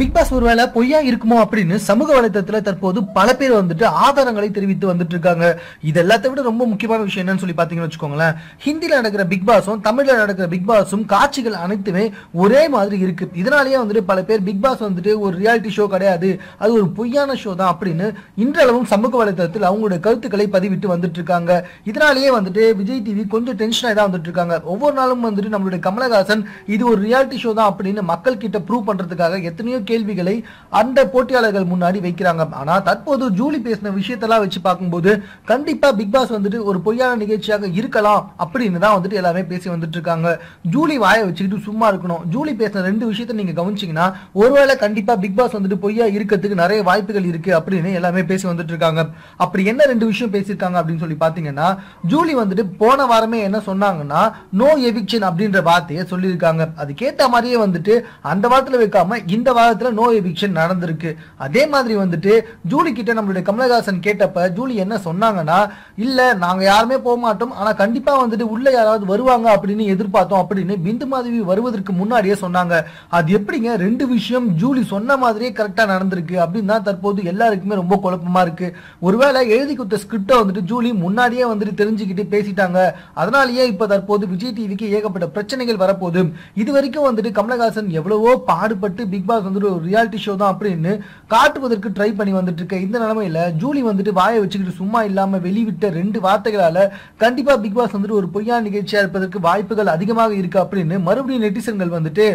big pass ஒருவேளை பொய்யா இருக்குமோ அப்படின்னு சமூக வலைதளத்துல தற்போது பல பேர் வந்துட்டு ஆதாரங்களை தெரிவித்து வந்துட்டு இருக்காங்க இது எல்லாத்தை விட ரொம்ப முக்கியமான விஷயம் என்னன்னு சொல்லி பாத்தீங்கன்னு வச்சுக்கோங்களேன் ஹிந்தியில நடக்கிற பிக் பாஸும் தமிழ்ல நடக்கிற பிக் பாஸும் காட்சிகள் அனைத்துமே ஒரே மாதிரி இருக்கு இதனாலேயே வந்துட்டு பல பேர் பிக் பாஸ் வந்துட்டு ஒரு ரியாலிட்டி ஷோ கிடையாது அது ஒரு பொய்யான ஷோ தான் அப்படின்னு இன்றளவும் சமூக வலைதளத்தில் அவங்களுடைய கருத்துக்களை பதிவிட்டு வந்துட்டு இருக்காங்க இதனாலேயே வந்துட்டு விஜய் டிவி கொஞ்சம் டென்ஷனாக தான் வந்துட்டு இருக்காங்க ஒவ்வொரு நாளும் வந்துட்டு நம்மளுடைய கமலஹாசன் இது ஒரு ரியாலிட்டி ஷோ தான் அப்படின்னு மக்கள் கிட்ட ப்ரூவ் பண்றதுக்காக எத்தனையோ கேள்விகளை அந்த போட்டியாளர்கள் முன்னாடி வைக்கிறாங்க ஆனா தற்போது ஜூலி பேசின விஷயத்தெல்லாம் வச்சு பார்க்கும்போது கண்டிப்பா பிக் பாஸ் வந்துட்டு ஒரு பொய்யான நிகழ்ச்சியாக இருக்கலாம் அப்படின்னு தான் வந்துட்டு எல்லாமே பேசி வந்துட்டு இருக்காங்க ஜூலி வாயை வச்சுக்கிட்டு சும்மா இருக்கணும் ஜூலி பேசின ரெண்டு விஷயத்த நீங்க கவனிச்சிங்கன்னா ஒருவேளை கண்டிப்பா பிக் பாஸ் வந்துட்டு பொய்யா இருக்கிறதுக்கு நிறைய வாய்ப்புகள் இருக்கு அப்படின்னு எல்லாமே பேசி வந்துட்டு இருக்காங்க அப்படி என்ன ரெண்டு விஷயம் பேசியிருக்காங்க அப்படின்னு சொல்லி பாத்தீங்கன்னா ஜூலி வந்துட்டு போன வாரமே என்ன சொன்னாங்கன்னா நோ எவிக்ஷன் அப்படின்ற வார்த்தையை சொல்லியிருக்காங்க அதுக்கேற்ற மாதிரியே வந்துட்டு அந்த வாரத்தில் வைக்காம இந்த வாரத்தில் காலத்துல நோ எவிக்ஷன் நடந்திருக்கு அதே மாதிரி வந்துட்டு ஜூலி கிட்ட நம்மளுடைய கமலஹாசன் கேட்டப்ப ஜூலி என்ன சொன்னாங்கன்னா இல்ல நாங்க யாருமே போக மாட்டோம் ஆனா கண்டிப்பா வந்துட்டு உள்ள யாராவது வருவாங்க அப்படின்னு எதிர்பார்த்தோம் அப்படின்னு பிந்து மாதவி வருவதற்கு முன்னாடியே சொன்னாங்க அது எப்படிங்க ரெண்டு விஷயம் ஜூலி சொன்ன மாதிரியே கரெக்டா நடந்திருக்கு அப்படின்னு தான் தற்போது எல்லாருக்குமே ரொம்ப குழப்பமா இருக்கு ஒருவேளை எழுதி கொடுத்த ஸ்கிரிப்டை வந்துட்டு ஜூலி முன்னாடியே வந்துட்டு தெரிஞ்சுக்கிட்டு பேசிட்டாங்க அதனாலயே இப்ப தற்போது விஜய் டிவிக்கு ஏகப்பட்ட பிரச்சனைகள் வரப்போகுது இது வரைக்கும் வந்துட்டு கமலஹாசன் எவ்வளவோ பாடுபட்டு பிக் பாஸ் வந்து வந்துட்டு ஒரு ரியாலிட்டி ஷோ தான் அப்படின்னு காட்டுவதற்கு ட்ரை பண்ணி வந்துட்டு இருக்க இந்த நிலமையில ஜூலி வந்துட்டு வாயை வச்சுக்கிட்டு சும்மா இல்லாம வெளிவிட்ட ரெண்டு வார்த்தைகளால கண்டிப்பா பிக் பாஸ் வந்துட்டு ஒரு பொய்யான நிகழ்ச்சியா இருப்பதற்கு வாய்ப்புகள் அதிகமாக இருக்கு அப்படின்னு மறுபடியும் நெட்டிசன்கள் வந்துட்டு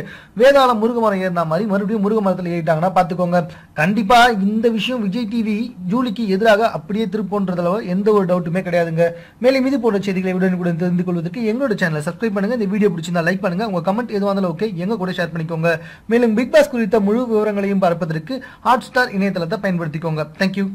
வேதாளம் முருகமரம் ஏறின மாதிரி மறுபடியும் முருகமரத்தில் ஏறிட்டாங்கன்னா பாத்துக்கோங்க கண்டிப்பா இந்த விஷயம் விஜய் டிவி ஜூலிக்கு எதிராக அப்படியே திருப்போன்றதுல எந்த ஒரு டவுட்டுமே கிடையாதுங்க மேலும் இது போன்ற செய்திகளை உடனுக்குடன் தெரிந்து கொள்வதற்கு எங்களோட சேனலை சப்ஸ்கிரைப் பண்ணுங்க இந்த வீடியோ பிடிச்சிருந்தா லைக் பண்ணுங்க உங்க கமெண்ட் எதுவாக இருந்தாலும் ஓகே எங்க கூட ஷேர் பண்ணிக்கோங்க மேலும் பிக் பாஸ் குறித்த முழு விவரங்களையும் பார்ப்பதற்கு ஹாட் ஸ்டார் இணையதளத்தை பயன்படுத்திக்கோங்க தேங்க்யூ